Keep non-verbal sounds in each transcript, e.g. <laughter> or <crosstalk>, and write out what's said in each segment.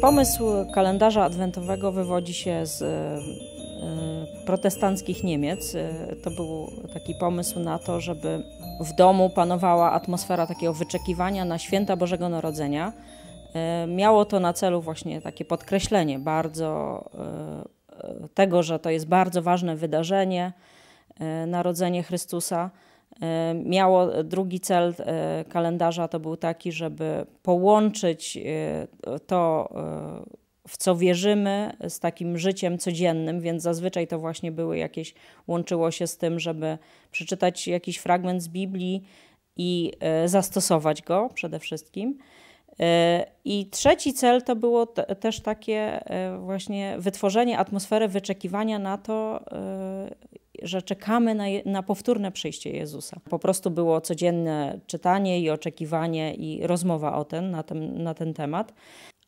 Pomysł kalendarza adwentowego wywodzi się z e, e, protestanckich Niemiec. E, to był taki pomysł na to, żeby w domu panowała atmosfera takiego wyczekiwania na święta Bożego Narodzenia. Miało to na celu właśnie takie podkreślenie bardzo tego, że to jest bardzo ważne wydarzenie, E, narodzenie Chrystusa e, miało drugi cel e, kalendarza to był taki, żeby połączyć to, w co wierzymy, z takim życiem codziennym, więc zazwyczaj to właśnie były jakieś, łączyło się z tym, żeby przeczytać jakiś fragment z Biblii i zastosować go przede wszystkim. I trzeci cel to było też takie właśnie wytworzenie atmosfery wyczekiwania na to, że czekamy na, na powtórne przyjście Jezusa. Po prostu było codzienne czytanie i oczekiwanie i rozmowa o ten, na, ten, na ten temat.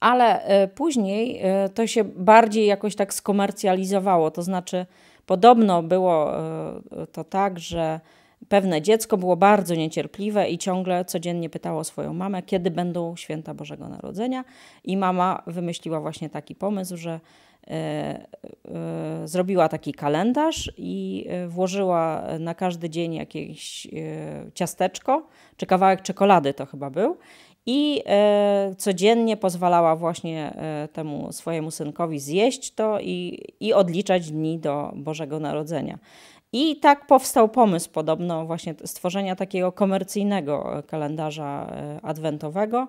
Ale e, później e, to się bardziej jakoś tak skomercjalizowało. To znaczy, podobno było e, to tak, że pewne dziecko było bardzo niecierpliwe i ciągle codziennie pytało swoją mamę, kiedy będą święta Bożego Narodzenia. I mama wymyśliła właśnie taki pomysł, że E, e, zrobiła taki kalendarz i e, włożyła na każdy dzień jakieś ciasteczko, czy kawałek czekolady to chyba był. I codziennie pozwalała właśnie temu swojemu synkowi zjeść to i, i odliczać dni do Bożego Narodzenia. I tak powstał pomysł podobno właśnie stworzenia takiego komercyjnego kalendarza adwentowego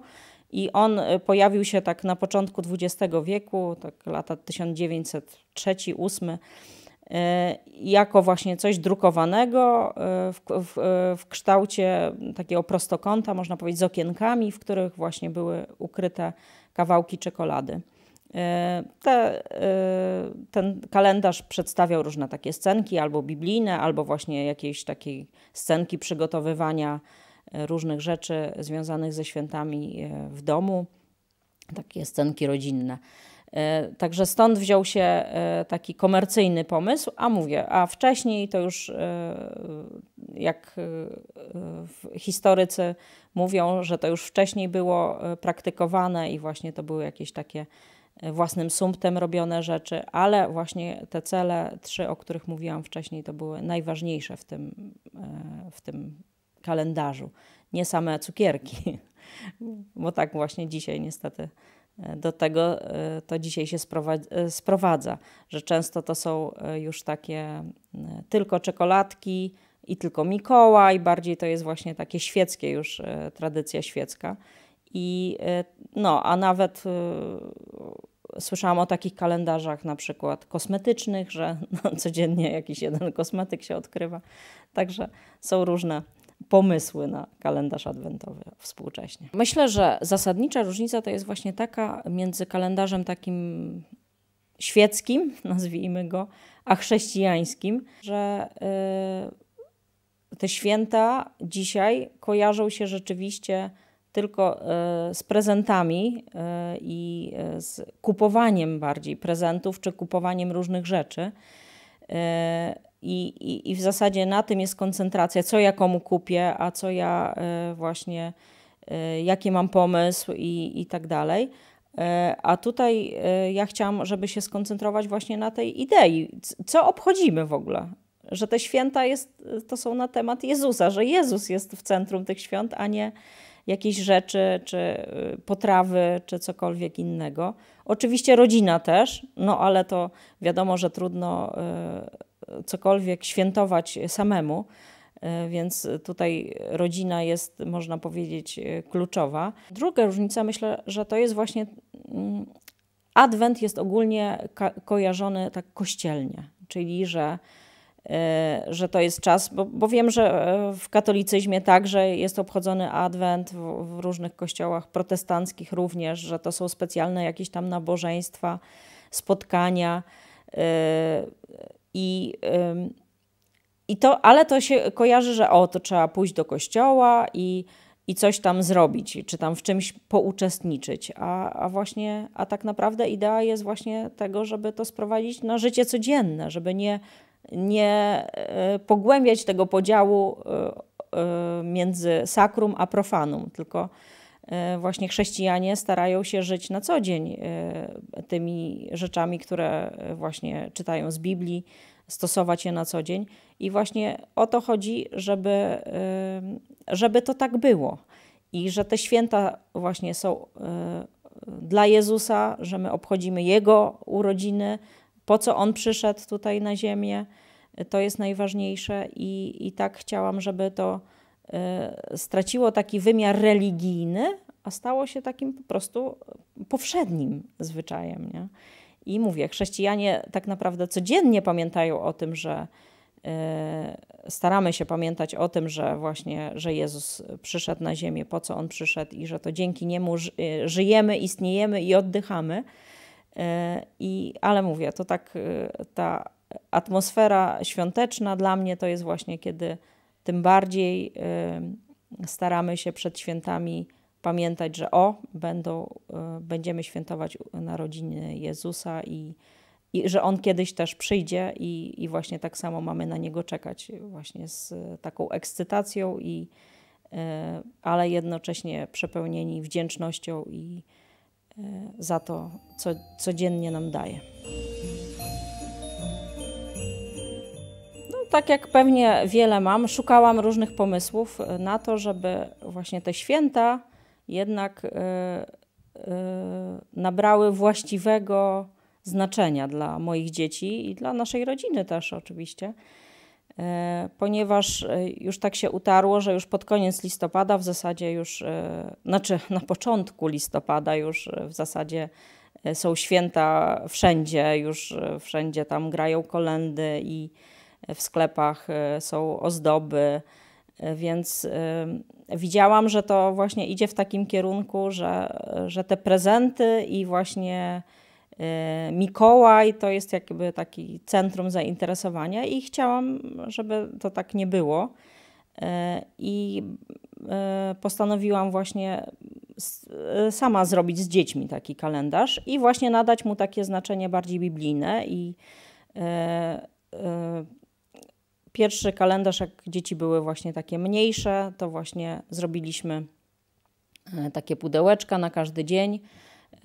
i on e, pojawił się tak na początku XX wieku, tak lata 1903-1908, e, jako właśnie coś drukowanego e, w, w, w, kształcie takiego prostokąta, można powiedzieć, z okienkami, w których właśnie były ukryte kawałki czekolady. Te, ten kalendarz przedstawiał różne takie scenki, albo biblijne, albo właśnie jakieś takiej scenki przygotowywania różnych rzeczy związanych ze świętami e, w domu, takie scenki rodzinne. E, także stąd wziął się e, taki komercyjny pomysł, a mówię, a wcześniej to już jak historycy mówią, że to już wcześniej było praktykowane i właśnie to były jakieś takie własnym sumptem robione rzeczy, ale właśnie te cele trzy, o których mówiłam wcześniej, to były najważniejsze w tym, w tym kalendarzu, nie same cukierki, <laughs> bo tak właśnie dzisiaj niestety e, do tego e, to dzisiaj się e, sprowadza, że często to są już takie tylko czekoladki i tylko Mikołaj, bardziej to jest właśnie takie świeckie już tradycja świecka. I no, a nawet słyszałam o takich kalendarzach na przykład kosmetycznych, że <laughs> no, codziennie jakiś jeden kosmetyk się odkrywa. Także są różne pomysły na kalendarz adwentowy współcześnie. Myślę, że zasadnicza różnica to jest właśnie taka między kalendarzem takim świeckim, <laughs> nazwijmy go, a chrześcijańskim, że y, te święta dzisiaj kojarzą się rzeczywiście tylko y, z prezentami y, i z kupowaniem bardziej prezentów czy kupowaniem różnych rzeczy. I, i, I w zasadzie na tym jest koncentracja, co ja komu kupię, a co ja e, właśnie, e, jaki mam pomysł i, i tak dalej. E, a tutaj ja chciałam, żeby się skoncentrować właśnie na tej idei, co obchodzimy w ogóle. Że te święta jest, to są na temat Jezusa, że Jezus jest w centrum tych świąt, a nie, jakieś rzeczy, czy y, potrawy, czy cokolwiek innego. Oczywiście rodzina też, no ale to wiadomo, że trudno y, cokolwiek świętować samemu, y, więc tutaj rodzina jest, można powiedzieć, kluczowa. Druga różnica, myślę, że to jest właśnie mm, Adwent jest ogólnie kojarzony tak kościelnie, czyli że E, że to jest czas, bo, bo, wiem, że e, w katolicyzmie także jest obchodzony adwent, w, w, różnych kościołach protestanckich również, że to są specjalne jakieś tam nabożeństwa, spotkania. E, I, i to, ale to się kojarzy, że o, to trzeba pójść do kościoła i, i coś tam zrobić, czy tam w czymś pouczestniczyć. A, a właśnie, a tak naprawdę idea jest właśnie tego, żeby to sprowadzić na życie codzienne, żeby nie nie e, pogłębiać tego podziału e, e, między sakrum a profanum, tylko właśnie chrześcijanie starają się żyć na co dzień tymi rzeczami, które właśnie czytają z Biblii, stosować je na co dzień. I właśnie o to chodzi, żeby, żeby to tak było. I że te święta właśnie są dla Jezusa, że my obchodzimy Jego urodziny, po co on przyszedł tutaj na Ziemię, to jest najważniejsze i, i tak chciałam, żeby to y, straciło taki wymiar religijny, a stało się takim po prostu powszednim zwyczajem. Nie? I mówię, chrześcijanie tak naprawdę codziennie pamiętają o tym, że y, staramy się pamiętać o tym, że właśnie, że Jezus przyszedł na ziemię, po co On przyszedł i że to dzięki Niemu e, żyjemy, istniejemy i oddychamy. E, I, ale mówię, to tak e, ta atmosfera świąteczna dla mnie to jest właśnie kiedy tym bardziej e, staramy się przed świętami pamiętać, że o, będą, będziemy świętować narodziny Jezusa i, i że On kiedyś też przyjdzie i, i właśnie tak samo mamy na Niego czekać właśnie z taką ekscytacją i ale jednocześnie przepełnieni wdzięcznością i, E, za to, co codziennie nam daje. No, tak jak pewnie wiele mam, szukałam różnych pomysłów e, na to, żeby właśnie te święta jednak e, nabrały właściwego znaczenia dla moich dzieci i dla naszej rodziny też oczywiście. E, ponieważ e, już tak się utarło, że już pod koniec listopada, w zasadzie już, e, znaczy na początku listopada, już w zasadzie są święta wszędzie, już wszędzie tam grają kolendy i w sklepach są ozdoby, więc widziałam, że to właśnie idzie w takim kierunku, że, że te prezenty i właśnie E, Mikołaj to jest jakby taki centrum zainteresowania i chciałam, żeby to tak nie było. E, I e, postanowiłam właśnie sama zrobić z dziećmi taki kalendarz i właśnie nadać mu takie znaczenie bardziej biblijne. I pierwszy kalendarz, jak dzieci były właśnie takie mniejsze, to właśnie zrobiliśmy takie pudełeczka na każdy dzień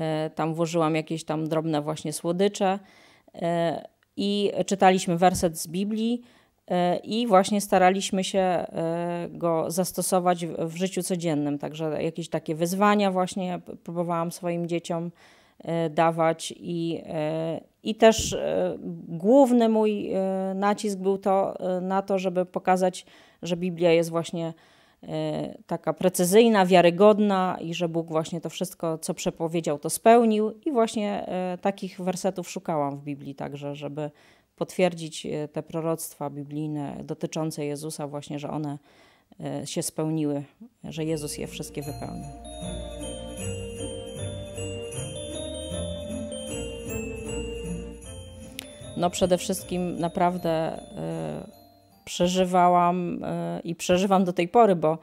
E, tam włożyłam jakieś tam drobne właśnie słodycze e, i czytaliśmy werset z Biblii e, i właśnie staraliśmy się go zastosować w życiu codziennym. Także jakieś takie wyzwania właśnie próbowałam swoim dzieciom dawać i, i też główny mój nacisk był to na to, żeby pokazać, że Biblia jest właśnie E, taka precyzyjna, wiarygodna i że Bóg właśnie to wszystko, co przepowiedział, to spełnił. I właśnie e, takich wersetów szukałam w Biblii także, żeby potwierdzić e, te proroctwa biblijne dotyczące Jezusa, właśnie, że one się spełniły, że Jezus je wszystkie wypełnił. No, przede wszystkim naprawdę przeżywałam e, i przeżywam do tej pory, bo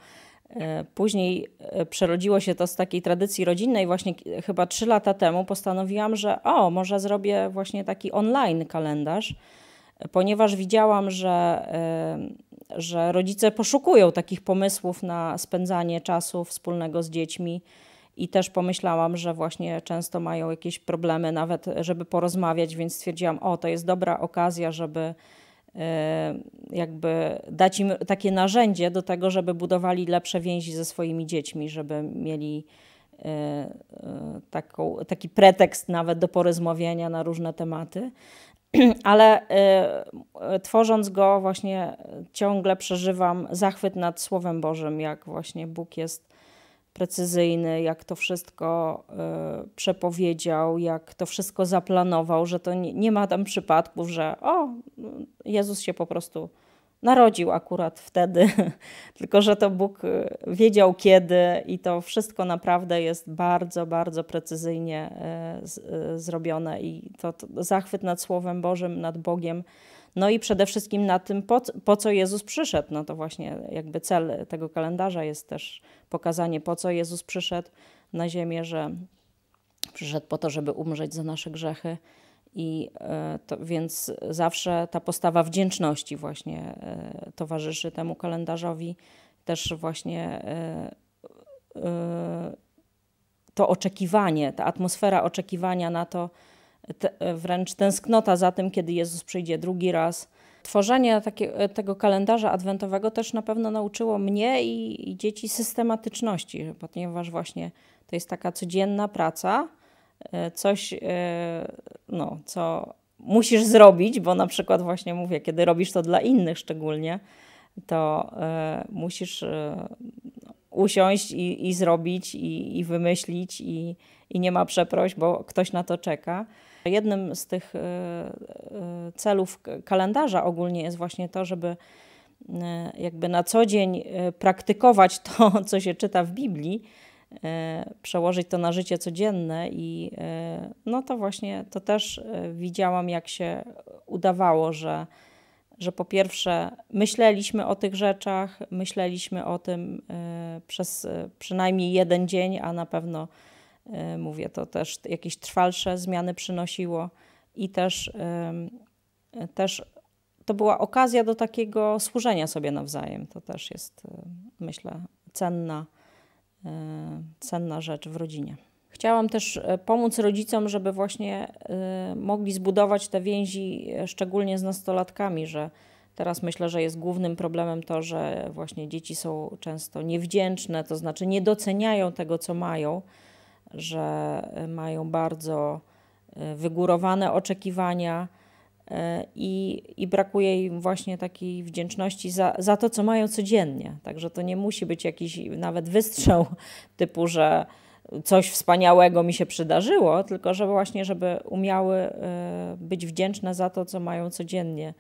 e, później e, przerodziło się to z takiej tradycji rodzinnej. Właśnie chyba trzy lata temu postanowiłam, że o, może zrobię właśnie taki online kalendarz, ponieważ widziałam, że, że rodzice poszukują takich pomysłów na spędzanie czasu wspólnego z dziećmi. I też pomyślałam, że właśnie często mają jakieś problemy, nawet żeby porozmawiać, więc stwierdziłam, o, to jest dobra okazja, żeby E, jakby dać im takie narzędzie do tego, żeby budowali lepsze więzi ze swoimi dziećmi, żeby mieli e, e, taką, taki pretekst nawet do porozmawiania na różne tematy. <clears throat> Ale tworząc go, właśnie ciągle przeżywam zachwyt nad Słowem Bożym, jak właśnie Bóg jest precyzyjny, jak to wszystko y, przepowiedział, jak to wszystko zaplanował, że to nie, nie, ma tam przypadków, że o, Jezus się po prostu narodził akurat wtedy, <laughs> tylko że to Bóg y, wiedział kiedy i to wszystko naprawdę jest bardzo, bardzo precyzyjnie y, y, zrobione i to, to zachwyt nad Słowem Bożym, nad Bogiem no i przede wszystkim na tym, po, po co Jezus przyszedł. No to właśnie jakby cel tego kalendarza jest też pokazanie, po co Jezus przyszedł na ziemię, że przyszedł po to, żeby umrzeć za nasze grzechy. I e, to, więc zawsze ta postawa wdzięczności właśnie e, towarzyszy temu kalendarzowi. Też właśnie e, to oczekiwanie, ta atmosfera oczekiwania na to, te, wręcz tęsknota za tym, kiedy Jezus przyjdzie drugi raz. Tworzenie takie, tego kalendarza adwentowego też na pewno nauczyło mnie i, i dzieci systematyczności, ponieważ właśnie to jest taka codzienna praca, e, coś, e, no, co musisz zrobić, bo na przykład właśnie mówię, kiedy robisz to dla innych szczególnie, to e, musisz usiąść i, i zrobić, i, i wymyślić, i, i nie ma przeproś, bo ktoś na to czeka. Jednym z tych y, y, celów kalendarza ogólnie jest właśnie to, żeby y, jakby na co dzień praktykować to, <laughs> co się czyta w Biblii, przełożyć to na życie codzienne i no to właśnie to też widziałam, jak się udawało, że, że po pierwsze myśleliśmy o tych rzeczach, myśleliśmy o tym przez przynajmniej jeden dzień, a na pewno E, mówię, to też jakieś trwalsze zmiany przynosiło i też, e, też to była okazja do takiego służenia sobie nawzajem. To też jest, e, myślę, cenna, cenna rzecz w rodzinie. Chciałam też pomóc rodzicom, żeby właśnie mogli zbudować te więzi, szczególnie z nastolatkami, że teraz myślę, że jest głównym problemem to, że właśnie dzieci są często niewdzięczne, to znaczy nie doceniają tego, co mają że mają bardzo e, wygórowane oczekiwania e, i, i brakuje im właśnie takiej wdzięczności za, za to, co mają codziennie. Także to nie musi być jakiś nawet wystrzał <laughs> typu, że coś wspaniałego mi się przydarzyło, tylko żeby właśnie, żeby umiały e, być wdzięczne za to, co mają codziennie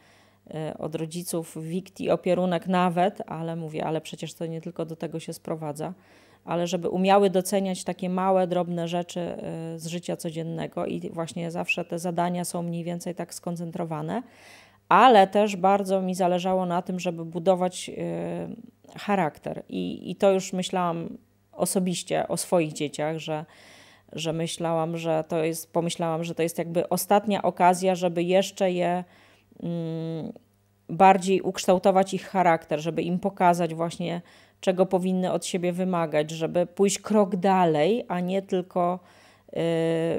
od rodziców, wikt i opierunek nawet, ale mówię, ale przecież to nie tylko do tego się sprowadza ale żeby umiały doceniać takie małe, drobne rzeczy y, z życia codziennego i właśnie zawsze te zadania są mniej więcej tak skoncentrowane, ale też bardzo mi zależało na tym, żeby budować y, charakter i, i to już myślałam osobiście o swoich dzieciach, że że myślałam, że to jest, pomyślałam, że to jest jakby ostatnia okazja, żeby jeszcze je mm, bardziej ukształtować ich charakter, żeby im pokazać właśnie czego powinny od siebie wymagać, żeby pójść krok dalej, a nie tylko y,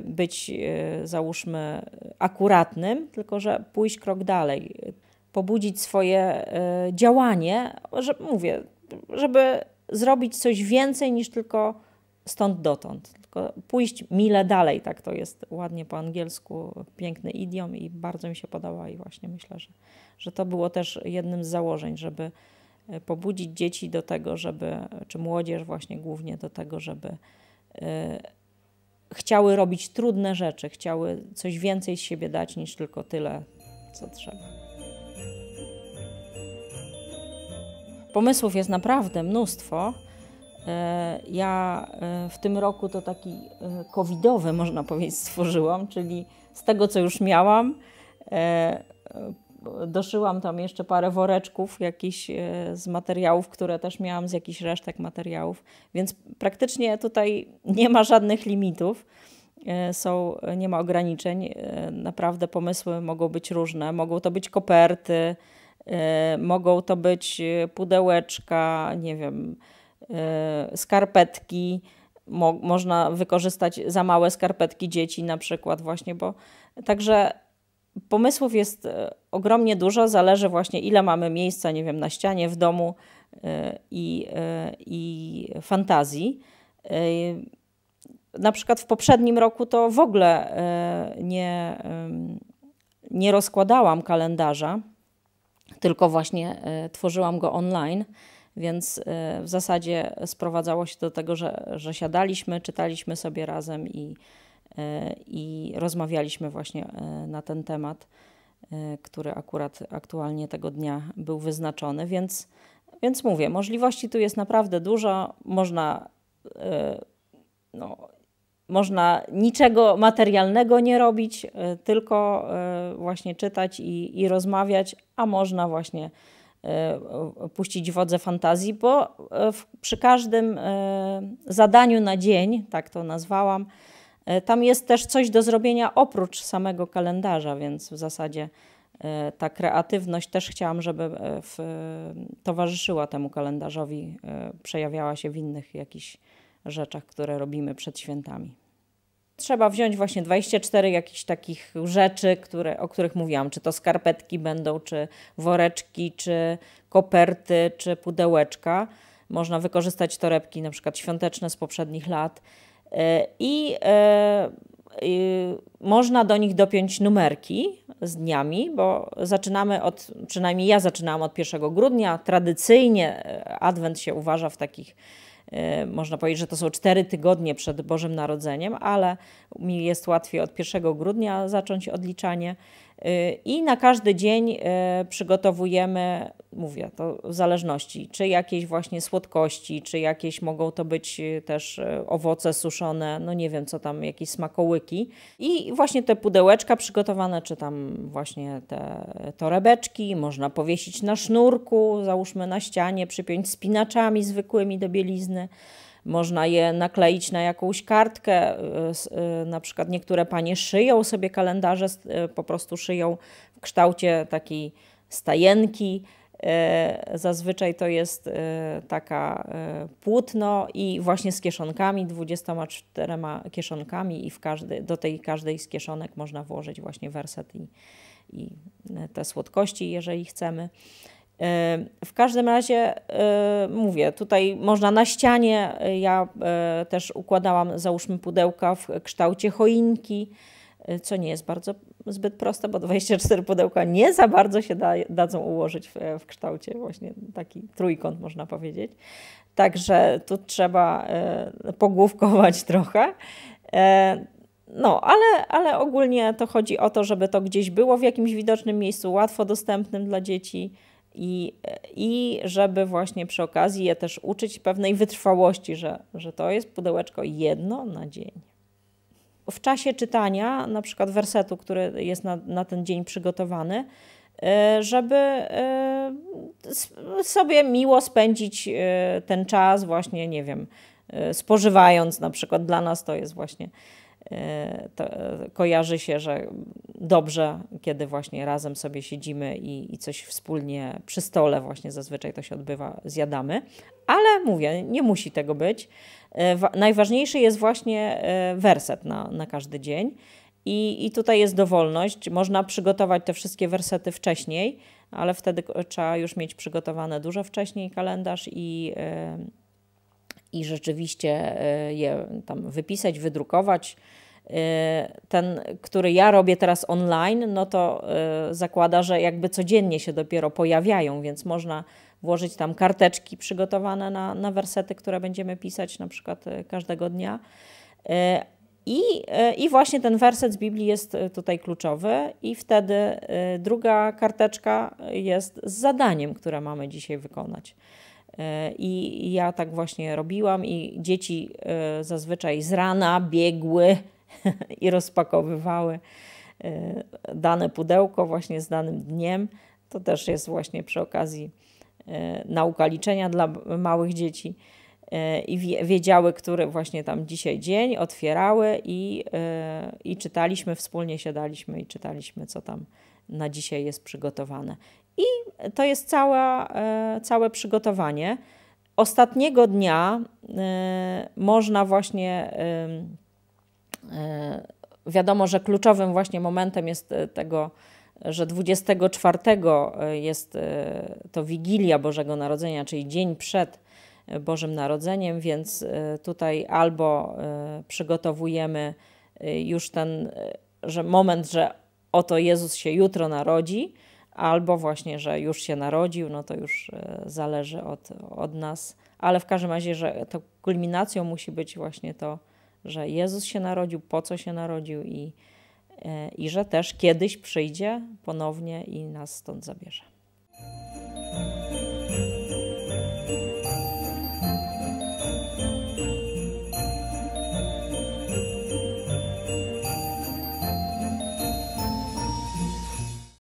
być, y, załóżmy, akuratnym, tylko że pójść krok dalej, pobudzić swoje y, działanie, że, mówię, żeby zrobić coś więcej niż tylko stąd dotąd, tylko pójść mile dalej, tak to jest ładnie po angielsku, piękny idiom i bardzo mi się podoba i właśnie myślę, że, że to było też jednym z założeń, żeby E, pobudzić dzieci do tego, żeby, czy młodzież właśnie głównie do tego, żeby e, chciały robić trudne rzeczy, chciały coś więcej z siebie dać niż tylko tyle, co trzeba. Pomysłów jest naprawdę mnóstwo. E, ja w tym roku to taki covidowy, można powiedzieć, stworzyłam, czyli z tego, co już miałam, doszyłam tam jeszcze parę woreczków jakiś e, z materiałów, które też miałam z jakichś resztek materiałów, więc praktycznie tutaj nie ma żadnych limitów. E, są, nie ma ograniczeń. E, naprawdę pomysły mogą być różne. Mogą to być koperty, mogą to być pudełeczka, nie wiem, skarpetki. Mo można wykorzystać za małe skarpetki dzieci na przykład właśnie, bo także pomysłów jest e, ogromnie dużo, zależy właśnie ile mamy miejsca, nie wiem, na ścianie, w domu e, i, e, i fantazji. Na przykład w poprzednim roku to w ogóle nie, nie rozkładałam kalendarza, tylko właśnie tworzyłam go online. Więc w zasadzie sprowadzało się do tego, że, że siadaliśmy, czytaliśmy sobie razem i, i rozmawialiśmy właśnie e, na ten temat, e, który akurat aktualnie tego dnia był wyznaczony, więc, więc mówię, możliwości tu jest naprawdę dużo, można, e, no, można niczego materialnego nie robić, tylko właśnie czytać i, i rozmawiać, a można właśnie puścić wodze fantazji, bo przy każdym zadaniu na dzień, tak to nazwałam, E, tam jest też coś do zrobienia oprócz samego kalendarza, więc w zasadzie e, ta kreatywność też chciałam, żeby e, w, towarzyszyła temu kalendarzowi, przejawiała się w innych jakichś rzeczach, które robimy przed świętami. Trzeba wziąć właśnie 24 jakichś takich rzeczy, które, o których mówiłam, czy to skarpetki będą, czy woreczki, czy koperty, czy pudełeczka. Można wykorzystać torebki na przykład świąteczne z poprzednich lat E, e, I można do nich dopiąć numerki z dniami, bo zaczynamy od, przynajmniej ja zaczynałam od 1 grudnia. Tradycyjnie e, adwent się uważa w takich, można powiedzieć, że to są cztery tygodnie przed Bożym Narodzeniem, ale mi jest łatwiej od 1 grudnia zacząć odliczanie. I na każdy dzień przygotowujemy mówię, to zależności, czy jakieś właśnie słodkości, czy jakieś mogą to być e, też e, owoce suszone, no nie wiem, co tam, jakieś smakołyki. I właśnie te pudełeczka przygotowane, czy tam właśnie te e, torebeczki, można powiesić na sznurku, załóżmy na ścianie, przypiąć spinaczami zwykłymi do bielizny. Można je nakleić na jakąś kartkę. Na przykład niektóre panie szyją sobie kalendarze, po prostu szyją w kształcie takiej stajenki E, zazwyczaj to jest e, taka e, płótno i właśnie z kieszonkami, 24 kieszonkami i w każdy, do tej każdej z kieszonek można włożyć właśnie werset i, i te słodkości, jeżeli chcemy. W każdym razie mówię, tutaj można na ścianie, ja też układałam załóżmy pudełka w kształcie choinki, Y, co nie jest bardzo zbyt proste, bo 24 pudełka nie za bardzo się da, dadzą ułożyć w, w kształcie, właśnie taki trójkąt można powiedzieć. Także tu trzeba e, pogłówkować <laughs> trochę. E, no, ale, ale ogólnie to chodzi o to, żeby to gdzieś było w jakimś widocznym miejscu, łatwo dostępnym dla dzieci. I, I żeby właśnie przy okazji je też uczyć pewnej wytrwałości, że, że to jest pudełeczko jedno na dzień w czasie czytania, na przykład wersetu, który jest na, na ten dzień przygotowany, e, żeby e, sobie miło spędzić e, ten czas, właśnie, nie wiem, spożywając na przykład. Dla nas to jest właśnie E, kojarzy się, że dobrze, kiedy właśnie razem sobie siedzimy i, i coś wspólnie przy stole, właśnie zazwyczaj to się odbywa, zjadamy. Ale mówię, nie musi tego być. E, najważniejszy jest właśnie e, werset na, na każdy dzień. I, I tutaj jest dowolność. Można przygotować te wszystkie wersety wcześniej, ale wtedy trzeba już mieć przygotowane dużo wcześniej kalendarz i, i rzeczywiście e, je tam wypisać, wydrukować. E, ten, który ja robię teraz online, no to e, zakłada, że jakby codziennie się dopiero pojawiają, więc można włożyć tam karteczki przygotowane na, na wersety, które będziemy pisać na przykład każdego dnia. I, I właśnie ten werset z Biblii jest tutaj kluczowy, i wtedy druga karteczka jest z zadaniem, które mamy dzisiaj wykonać. I ja tak właśnie robiłam, i dzieci e, zazwyczaj z rana biegły <laughs> i rozpakowywały e, dane pudełko właśnie z danym dniem. To też jest właśnie przy okazji e, nauka liczenia dla małych dzieci. I wiedziały, który właśnie tam dzisiaj dzień, otwierały i, i czytaliśmy, wspólnie siadaliśmy i czytaliśmy, co tam na dzisiaj jest przygotowane. I to jest całe, całe przygotowanie. Ostatniego dnia e, można właśnie, e, e, wiadomo, że kluczowym właśnie momentem jest tego, że 24 jest to Wigilia Bożego Narodzenia, czyli dzień przed Bożym Narodzeniem, więc tutaj albo przygotowujemy już ten że moment, że oto Jezus się jutro narodzi, albo właśnie, że już się narodził, no to już e, zależy od, od nas. Ale w każdym razie, że to kulminacją musi być właśnie to, że Jezus się narodził, po co się narodził i, e, i że też kiedyś przyjdzie ponownie i nas stąd zabierze.